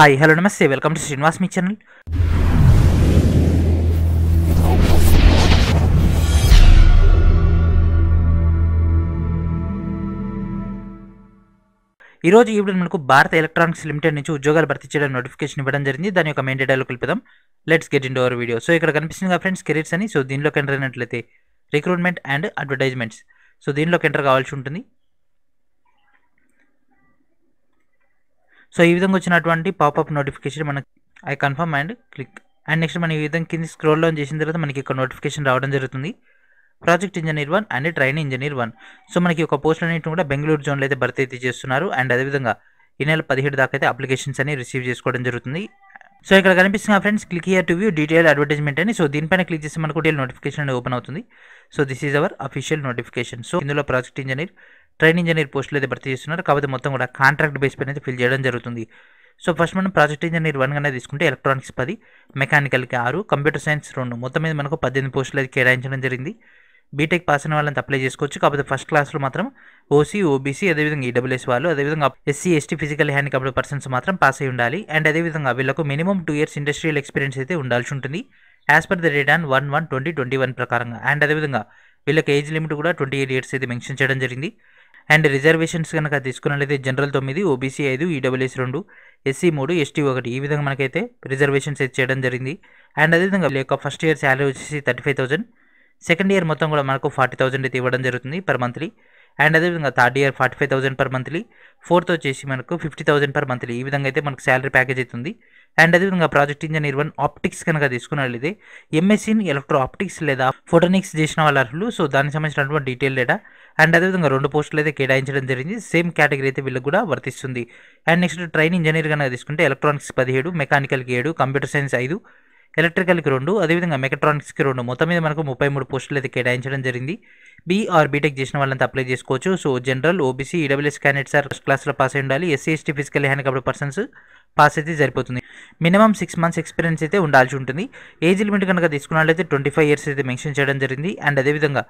hi hello నమస్తే welcome to Srinivas మీ channel ఈరోజు ఈవినింగ్ మనకు భారత ఎలక్ట్రానిక్స్ లిమిటెడ్ నుంచి ఉద్యోగాలు భర్తీ చేయడం నోటిఫికేషన్ ఇవ్వడం జరిగింది దాని యొక్క మెయిన్ డేటాలోకి కలిపిదాం let's get in our video so ఇక్కడ కనిపిస్తుంది ఫ్రెండ్స్ కెరీర్స్ అని సో దీనిలోకి ఎంటర్ అయినట్లయితే రిక్రూట్మెంట్ అండ్ అడ్వర్టైజ్మెంట్స్ సో దీనిలోకి ఎంటర్ కావాల్సి ఉంటుంది సో ఈ విధంగా వచ్చినటువంటి పాపప్ నోటిఫికేషన్ మనకి I confirm and click and next మనం ఈ విధంగా కింద స్క్రోల్ లోన్ చేసిన తర్వాత మనకి ఇక్కడ నోటిఫికేషన్ రావడం జరుగుతుంది project engineer one and train engineer one so మనకి ఒక పోస్ట్ అన్నింటిని కూడా బెంగళూరు జోన్లో అయితే భర్తీ అయితే చేస్తున్నారు అండ్ అదేవిధంగా ఈ నెల పదిహేడు దాకా అయితే అప్లికేషన్స్ అనేవి రిసీవ్ చేసుకోవడం జరుగుతుంది సో ఇక్కడ కనిపిస్తున్న friends click here to view detail advertisement అని సో దీనిపైన క్లిక్ చేస్తే మనకు డీల్ నోటిఫికేషన్ ఓపెన్ అవుతుంది so this is our official notification so ఇందులో ప్రాజెక్ట్ ఇంజనీర్ ట్రైన్ ఇంజనీర్ పోస్టులు అయితే భర్తీ చేస్తున్నారు కాబట్టి మొత్తం కూడా కాంట్రాక్ట్ బేస్ పైన ఫిల్ చేయడం జరుగుతుంది సో ఫస్ట్ మనం ప్రాజెక్ట్ ఇంజనీర్ వన్ కన్నా తీసుకుంటే ఎలక్ట్రానిక్స్ పది మెకానికల్కి ఆరు కంప్యూటర్ సైన్స్ రెండు మొత్తం మీద మనకు పద్దెనిమిది పోస్టులు అయితే కేటాయించడం జరిగింది బీటెక్ పాస్ అయిన వాళ్ళని అప్లై చేసుకోవచ్చు కాకపోతే ఫస్ట్ క్లాస్లో మాత్రం ఓసీ ఓబీసీ అదేవిధంగా ఈడబ్ల్యూఎస్ e వాళ్ళు అదేవిధంగా SC ST physical handicapped persons మాత్రం పాస్ అయి ఉండాలి అండ్ అదేవిధంగా వీళ్ళకు minimum two years industrial experience అయితే ఉండాల్సి ఉంటుంది as per the date and one one twenty twenty one ప్రకారంగా అండ్ అదేవిధంగా వీళ్ళకి ఏజ్ లిమిట్ కూడా ట్వంటీ ఎయిట్ ఇయర్స్ అయితే మెన్షన్ చేయడం జరిగింది అండ్ రిజర్వేషన్స్ కనుక తీసుకున్నట్లయితే జనరల్ తొమ్మిది ఓబీసీ ఐదు ఈడబ్ల్యూఎస్ రెండు ఎస్సీ మూడు ఎస్టీ ఒకటి ఈ విధంగా మనకైతే రిజర్వేషన్స్ అయితే చేయడం జరిగింది అండ్ అదేవిధంగా యొక్క ఫస్ట్ ఇయర్ శాలరీ వచ్చేసి thirty five thousand second year మొత్తం కూడా మనకు ఫార్టీ థౌసండ్ అయితే ఇవ్వడం జరుగుతుంది పర్ మంత్లీ అండ్ అదేవిధంగా third year forty five thousand per monthly fourth వచ్చేసి మనకు ఫిఫ్టీ థౌసండ్ పర్ మంత్లీ ఈ విధంగా అయితే మనకు శాలరీ ప్యాకేజ్ అవుతుంది అండ్ అదేవిధంగా ప్రాజెక్ట్ ఇంజనీర్ వన్ ఆప్టిక్స్ కనుక తీసుకున్నట్లయితే ఎంఎస్సీ ఎంఎస్సీన్ ఎలక్ట్రో ఆప్టిక్స్ లేదా ఫోటోనిక్స్ చేసిన వాళ్ళ అర్హులు సో దానికి సంబంధించినటువంటి డీటెయిల్ డేటా అండ్ అదేవిధంగా రెండు పోస్టులు అయితే కేటాయించడం జరిగింది సేమ్ కేటగిరీ అయితే వీళ్ళకి కూడా వర్తిస్తుంది అండ్ నెక్స్ట్ ట్రైన్ ఇంజనీర్ కనుక తీసుకుంటే ఎలక్ట్రానిక్స్ పదిహేడు మెకానికల్కి ఏడు కంప్యూటర్ సైన్స్ ఐదు ఎలక్ట్రికల్కి రెండు అదేవిధంగా మెకట్రానిక్స్కి రెండు మొత్తం మీద మనకు ముప్పై మూడు పోస్టులు అయితే కేటాయించడం జరిగింది బీఆర్బీటెక్ బీటెక్ చేసిన వాళ్ళంతా అప్లై చేసుకోవచ్చు so general OBC EWS candidate or first క్లాస్లో పాస్ అయి ఉండాలి SC ST physical handicapped persons pass అయితే సరిపోతుంది మినిమం సిక్స్ మంత్స్ ఎక్స్పీరియన్స్ అయితే ఉండాల్సి ఉంటుంది ఏజ్ లిమిట్ కనుక తీసుకున్నట్లయితే ట్వంటీ ఫైవ్ ఇయర్స్ అయితే మెన్షన్ చేయడం జరిగింది అండ్ అదేవిధంగా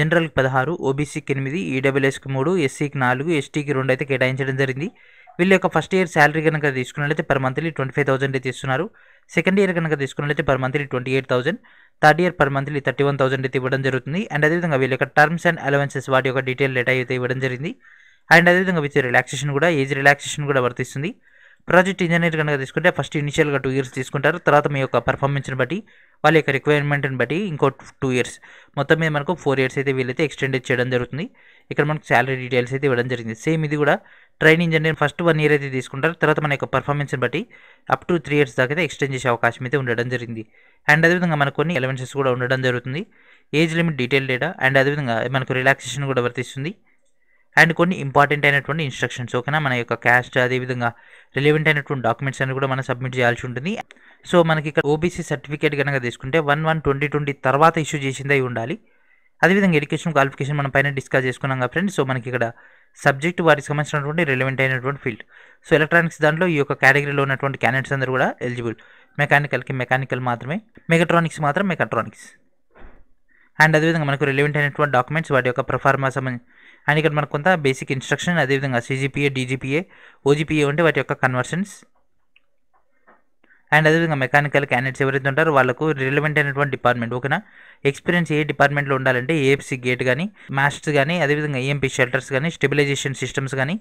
జనరల్కి పదహారు ఓబీసీకి ఎనిమిది ఈడబ్ల్యూఎస్కి e మూడు ఎస్సీకి నాలుగు ఎస్టీకి రెండు అయితే కేటాయించడం జరిగింది వీళ్ళ యొక్క ఫస్ట్ ఇయర్ శాలరీ కనుక తీసుకున్నట్లయితే per monthly twenty five thousand అయితే ఇస్తున్నారు సెకండ్ ఇయర్ కనుక తీసుకున్నట్లయితే per monthly twenty eight thousand third year per monthly thirty one thousand అయితే ఇవ్వడం జరుగుతుంది అండ్ అదేవిధంగా వీళ్ళ యొక్క టర్మ్స్ అండ్ అలవెన్సెస్ వాటి యొక్క డీటెయిల్ డేటా అయితే ఇవ్వడం జరిగింది అండ్ అదేవిధంగా విత్ రిలాక్సేషన్ కూడా ఏజ్ రిలాక్సేషన్ కూడా వర్తిస్తుంది ప్రాజెక్ట్ ఇంజనీర్ కనుక తీసుకుంటే ఫస్ట్ ఇనిషియల్గా టూ ఇయర్స్ తీసుకుంటారు తర్వాత మీ యొక్క పర్ఫార్మెన్స్ని బట్టి వాళ్ళ యొక్క రిక్వైర్మెంట్ని బట్టి ఇంకో టూ ఇయర్స్ మొత్తం మీద మనకు ఫోర్ ఇయర్స్ అయితే వీళ్ళైతే ఎక్స్టెండ్ చేయడం జరుగుతుంది ఇక్కడ మనకు శాలరీ డీటెయిల్స్ అయితే ఇవ్వడం జరిగింది సేమ్ ఇది కూడా training engineer first one year అయితే తీసుకుంటారు తర్వాత మన యొక్క పర్ఫార్మెన్స్ని బట్టి అప్ టు త్రీ ఇయర్స్ దాకా అయితే ఎక్స్టెండ్ చేసే అవకాశం అయితే ఉండడం జరిగింది అండ్ అదేవిధంగా మనకు కొన్ని ఎలవెన్సెస్ కూడా ఉండడం జరుగుతుంది age limit detail data and అదేవిధంగా మనకు రిలాక్సేషన్ కూడా వర్తిస్తుంది అండ్ కొన్ని ఇంపార్టెంట్ అయినటువంటి ఇన్స్ట్రక్షన్స్ ఓకేనా మన యొక్క క్యాస్ట్ అదేవిధంగా రిలేవెంట్ అయినటువంటి డాక్యుమెంట్స్ అన్ని కూడా మనం సబ్మిట్ చేయాల్సి ఉంటుంది సో మనకి ఇక్కడ ఓబీసీ సర్టిఫికేట్ కనుక తీసుకుంటే వన్ వన్ ట్వంటీ ట్వంటీ తర్వాత ఇష్యూ చేసింది అయి ఉండాలి అదేవిధంగా ఎడ్యుకేషన్ క్వాలిఫికేషన్ మనం పైన డిస్కస్ చేసుకున్నాం కదా ఫ్రెండ్స్ సో మనకి ఇక్కడ సబ్జెక్ట్ వారికి సంబంధించినటువంటి రిలవెంట్ అయినటువంటి ఫీల్డ్ సో ఎలక్ట్రానిక్స్ దాంట్లో ఈ యొక్క కేటగిరీలో ఉన్నటువంటి క్యాండిడేట్స్ అందరూ కూడా ఎలిజిబుల్ మెకానికల్కి మెకానికల్ మాత్రమే మెకట్రానిక్స్ మాత్రం మెకాట్రానిక్స్ అండ్ అదేవిధంగా మనకు రిలవెంట్ అయినటువంటి డాక్యుమెంట్స్ వాటి యొక్క ప్రఫార్మా సంబంధించి అండ్ ఇక్కడ మనకు కొంత బేసిక్ ఇన్స్ట్రక్షన్ అదేవిధంగా సీజీపీఏ డీజీపీఏ ఓజీపీఏ ఉంటే వాటి యొక్క కన్వర్షన్స్ అండ్ అదేవిధంగా మెకానికల్ క్యాండిడేట్స్ ఎవరైతే ఉంటారో వాళ్ళకు రిలవెంట్ అయినటువంటి డిపార్ట్మెంట్ ఓకేనా ఎక్స్పీరియన్స్ ఏ డిపార్ట్మెంట్లో ఉండాలంటే ఏఎఫ్సి గేట్ కానీ మాస్టర్స్ కానీ అదేవిధంగా ఏఎంపీ షెల్టర్స్ కానీ స్టెబిలైజేషన్ సిస్టమ్స్ కానీ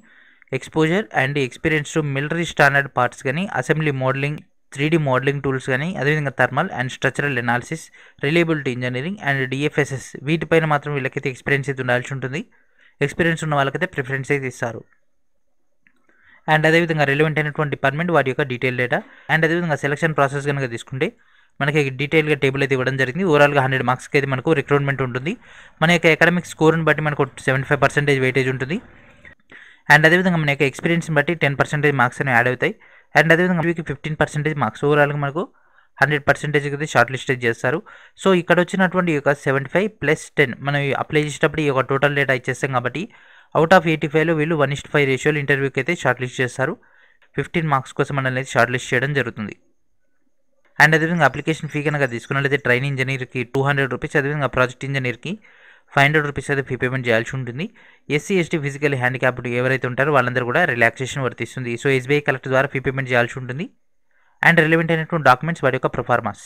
exposure and experience to military standard parts కానీ assembly modeling three modeling tools కానీ అదేవిధంగా thermal and structural analysis reliability engineering and DFSS వీటిపైన మాత్రం వీళ్ళకైతే ఎక్స్పీరియన్స్ అయితే ఉండాల్సి ఉంటుంది ఎక్స్పీరియన్స్ ఉన్న వాళ్ళకైతే ప్రిఫరెన్స్ అయితే ఇస్తారు అండ్ అదేవిధంగా రిలవెంట్ అయినటువంటి డిపార్ట్మెంట్ వారి యొక్క డీటెయిల్ డేటా అండ్ అదేవిధంగా సెలక్షన్ ప్రాసెస్ కనుక తీసుకుంటే మనకి డీటెయిల్గా టేబుల్ అయితే ఇవ్వడం జరిగింది ఓవరాల్గా హండ్రెడ్ మార్క్స్కి అయితే మనకు రిక్రూట్మెంట్ ఉంటుంది మన యొక్క అకాడమిక్ స్కోర్ని బట్టి మనకు సెవెంటీ ఫైవ్ పర్సెంటేజ్ వెయిటేజ్ ఉంటుంది అండ్ అదేవిధంగా మన యొక్క ఎక్స్పీరియన్స్ని బట్టి టెన్ పర్సెంటేజ్ మార్క్స్ అనేవి యాడ్ అవుతాయి అండ్ అదేవిధంగా వీకి ఫిఫ్టీన్ పర్సెంటేజ్ మార్క్స్ ఓవరాల్గా మనకు హండ్రెడ్ పర్సెంటేజ్ అయితే షార్ట్ లిస్టేజ్ చేస్తారు సో ఇక్కడ వచ్చినటువంటి యొక్క సెవెంటీ ఫైవ్ ప్లస్ టెన్ మనం అప్లై చేసేటప్పుడు ఈ యొక్క టోటల్ డేటా ఇచ్చేస్తాం కాబట్టి అవుట్ ఆఫ్ ఎయిటీ ఫైవ్లో వీళ్ళు వన్ ఇస్ట్ ఫైవ్ రేషియోలు ఇంటర్వ్యూకి అయితే షార్ట్ లిస్ట్ చేస్తారు ఫిఫ్టీన్ మార్క్స్ కోసం మనల్ని అయితే షార్ట్ లిస్ట్ చేయడం జరుగుతుంది అండ్ అదేవిధంగా అప్లికేషన్ ఫీ కనుక తీసుకున్నట్లయితే ట్రైన్ ఇంజనీర్కి టూ హండ్రెడ్ రూపీస్ అదేవిధంగా ప్రాజెక్ట్ ఇంజనీర్కి ఫైవ్ హండ్రెడ్ రూపీస్ అయితే ఫీ పేమెంట్ చేయాల్సి ఉంటుంది ఎస్సీ ఎస్టీ ఫిజికల్ హ్యాండిక్యాప్డ్ ఎవరైతే ఉంటారో వాళ్ళందరూ కూడా రిలాక్సేషన్ వర్తిస్తుంది సో ఎస్బీఐ కలెక్టర్ ద్వారా ఫీ పేమెంట్ చేయాల్సి ఉంటుంది అండ్ రిలవెంట్ అయినటువంటి డాక్యుమెంట్స్ వాటి యొక్క ప్రొఫార్మాస్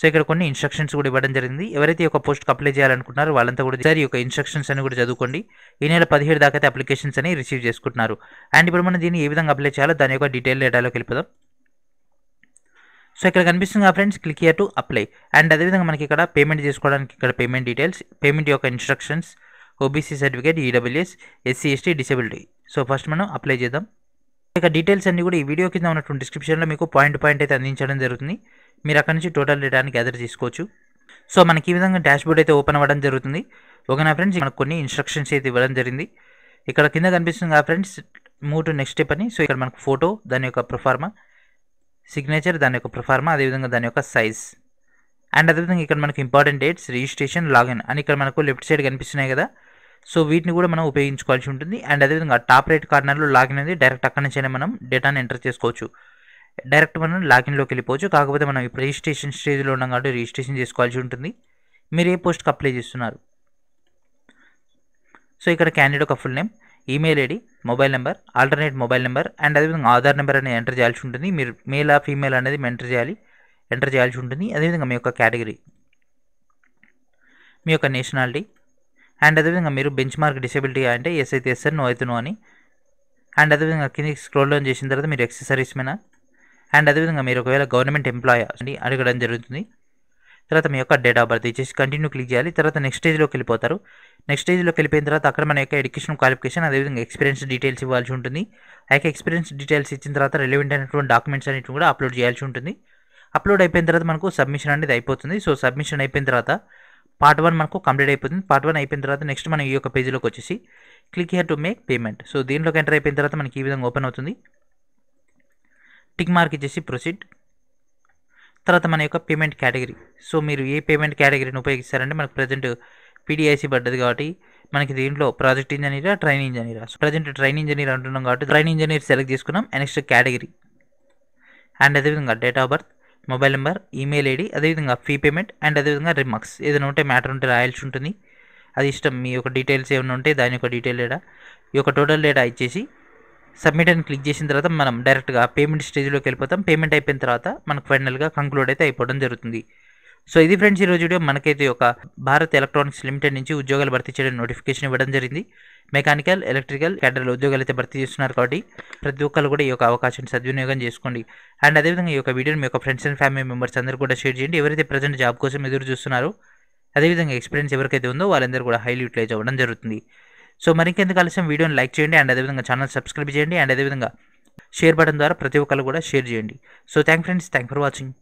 సో ఇక్కడ కొన్ని ఇన్స్ట్రక్షన్స్ కూడా ఇవ్వడం జరిగింది ఎవరైతే ఒక పోస్ట్కి అప్లై చేయాలనుకుంటున్నారు వాళ్ళంతా కూడా సార్ ఈ ఇన్స్ట్రక్షన్స్ అని కూడా చదువుకోండి ఈ నెల పదిహేడు దాకా అయితే అప్లికేషన్స్ అని రిసీవ్ చేసుకుంటున్నారు అండ్ ఇప్పుడు మనం దీన్ని ఏ విధంగా అప్లై చేయాలో దాని యొక్క డీటెయిల్ డేటాలోకి వెళ్ళిపోదాం సో ఇక్కడ కనిపిస్తుంది friends click here to apply and అదేవిధంగా మనకి ఇక్కడ పేమెంట్ చేసుకోవడానికి ఇక్కడ పేమెంట్ డీటెయిల్స్ పేమెంట్ యొక్క instructions OBC certificate EWS SC ST disability so first మనం అప్లై చేద్దాం ఇక డీటెయిల్స్ అన్ని కూడా ఈ వీడియో కింద ఉన్నటువంటి డిస్క్రిప్షన్లో మీకు పాయింట్ పాయింట్ అయితే అందించడం జరుగుతుంది మీరు అక్కడ నుంచి టోటల్ డేటాని గ్యాదర్ చేసుకోవచ్చు సో మనకి ఈ విధంగా డాష్బోర్డ్ అయితే ఓపెన్ అవ్వడం జరుగుతుంది ఓకేనా ఫ్రెండ్స్ మనకు కొన్ని ఇన్స్ట్రక్షన్స్ అయితే ఇవ్వడం జరిగింది ఇక్కడ కింద కనిపిస్తుంది ఆ friends move to next step అని సో ఇక్కడ మనకు ఫోటో దాని యొక్క ప్రొఫార్మా సిగ్నేచర్ దాని యొక్క ప్రొఫార్మా అదేవిధంగా దాని యొక్క సైజ్ అండ్ అదేవిధంగా ఇక్కడ మనకు ఇంపార్టెంట్ డేట్స్ రిజిస్ట్రేషన్ లాగిన్ అని ఇక్కడ మనకు లెఫ్ట్ సైడ్ కనిపిస్తున్నాయి కదా సో వీటిని కూడా మనం ఉపయోగించుకోవాల్సి ఉంటుంది అండ్ అదేవిధంగా టాప్ రైట్ కార్నర్లో లాగిన్ అనేది డైరెక్ట్ అక్కడి నుంచైనా మనం డేటాను ఎంటర్ చేసుకోవచ్చు డైరెక్ట్ మనం లాగిన్లోకి వెళ్ళిపోవచ్చు కాకపోతే మనం ఇప్పుడు రిజిస్ట్రేషన్ స్టేజ్లో ఉన్నాం కాబట్టి రిజిస్ట్రేషన్ చేసుకోవాల్సి ఉంటుంది మీరు ఏ పోస్ట్కి అప్లై చేస్తున్నారు సో ఇక్కడ క్యాండిడేట్ ఒక full name email ID mobile number alternate mobile number and అదేవిధంగా ఆధార్ నెంబర్ అనేది ఎంటర్ చేయాల్సి ఉంటుంది మీరు మేలా ఫీమేల్ అనేది ఎంటర్ చేయాలి ఎంటర్ చేయాల్సి ఉంటుంది అదేవిధంగా మీ యొక్క కేటగిరీ మీ యొక్క నేషనాలిటీ అండ్ అదేవిధంగా మీరు బెంచ్ మార్క్ డిసేబిలిటీ అంటే ఎస్ అయితే ఎస్ నో అయితే నో అని అండ్ అదేవిధంగా కింది స్క్రోల్ డౌన్ చేసిన తర్వాత మీరు ఎక్సెసరీస్ మీద అండ్ అదేవిధంగా మీరు ఒకవేళ గవర్నమెంట్ ఎంప్లాయ్ అని అడగడం జరుగుతుంది తర్వాత మీ యొక్క డేట్ ఆఫ్ బర్త్ ఇచ్చేసి కంటిన్యూ క్లిక్ చేయాలి తర్వాత నెక్స్ట్ స్టేజ్లోకి వెళ్ళిపోతారు నెక్స్ట్ స్టేజ్లోకి వెళ్ళిపోయిన తర్వాత అక్కడ మన యొక్క ఎడ్యుకేషన్ క్వాలిఫికేషన్ అదేవిధంగా ఎక్స్పీరియన్స్ డీటెయిల్స్ ఇవ్వాల్సి ఉంటుంది అయితే ఎక్స్పీరియన్స్ డీటెయిల్స్ ఇచ్చిన తర్వాత రిలవెంట్ అయినటువంటి డాక్యుమెంట్స్ అనేవి కూడా అప్లోడ్ చేయాల్సి ఉంటుంది అప్లోడ్ అయిపోయిన తర్వాత మనకు సబ్మిషన్ అనేది అయిపోతుంది సో సబ్మిషన్ అయిపోయిన తర్వాత పార్ట్ వన్ మనకు కంప్లీట్ అయిపోతుంది పార్ట్ వన్ అయిపోయిన తర్వాత నెక్స్ట్ మనం ఈ యొక్క పేజీలోకి వచ్చేసి click here to make payment so దీంట్లోకి ఎంటర్ అయిపోయిన తర్వాత మనకి ఈ విధంగా ఓపెన్ అవుతుంది టిక్ మార్క్ ఇచ్చేసి ప్రొసీడ్ తర్వాత మన యొక్క పేమెంట్ కేటగిరీ సో మీరు ఏ పేమెంట్ కేటగిరీని ఉపయోగిస్తారంటే మనకు ప్రజెంట్ పీడిఐసి పడ్డది కాబట్టి మనకి దీంట్లో ప్రాజెక్ట్ ఇంజనీరా ట్రైన్ ఇంజనీరా సో ప్రజెంట్ ట్రైన్ ఇంజనీర్ అంటున్నాం కాబట్టి ట్రైన్ ఇంజనీర్ సెలెక్ట్ చేసుకున్నాం నెక్స్ట్ కేటగిరీ అండ్ అదేవిధంగా date of birth mobile number email ID అదేవిధంగా ఫీ పేమెంట్ అండ్ అదేవిధంగా రిమార్క్స్ ఏదైనా ఉంటే మ్యాటర్ ఉంటే రాయాల్సి ఉంటుంది అది ఇష్టం మీ యొక్క డీటెయిల్స్ ఏమైనా ఉంటే దాని యొక్క డీటెయిల్ డేటా ఈ యొక్క టోటల్ డేటా ఇచ్చేసి సబ్మిట్ అని క్లిక్ చేసిన తర్వాత మనం డైరెక్ట్గా పేమెంట్ స్టేజ్లోకి వెళ్ళిపోతాం పేమెంట్ అయిపోయిన తర్వాత మనకు ఫైనల్గా కంక్లూడ్ అయితే అయిపోవడం జరుగుతుంది సో ఇది ఫ్రెండ్స్ ఈరోజు వీడియో మనకైతే ఒక భారత్ ఎలక్ట్రానిక్స్ లిమిటెడ్ నుంచి ఉద్యోగాలు భర్తీ చేయడం నోటిఫికేషన్ ఇవ్వడం జరిగింది మెకానికల్ ఎలక్ట్రికల్ క్యాడర్ల ఉద్యోగాలు అయితే భర్తీ చేస్తున్నారు కాబట్టి ప్రతి ఒక్కరు కూడా ఈ యొక్క అవకాశాన్ని సద్వినియోగం చేసుకోండి అండ్ అదేవిధంగా ఈ యొక్క వీడియోని మీ యొక్క ఫ్రెండ్స్ అండ్ ఫ్యామిలీ మెంబర్స్ అందరూ కూడా షేర్ చేయండి ఎవరైతే ప్రజెంట్ జాబ్ కోసం ఎదురు చూస్తున్నారో అదేవిధంగా ఎక్స్పీరియన్స్ ఎవరికైతే ఉందో వాళ్ళందరూ కూడా హైలీ యూటిలైజ్ అవ్వడం జరుగుతుంది సో మరింకెందుకు కలిసి వీడియోని లైక్ చేయండి అండ్ అదేవిధంగా ఛానల్ సబ్స్క్రైబ్ చేయండి అండ్ అదేవిధంగా షేర్ బటన్ ద్వారా ప్రతి ఒక్కరు కూడా షేర్ చేయండి so thank friends thank for watching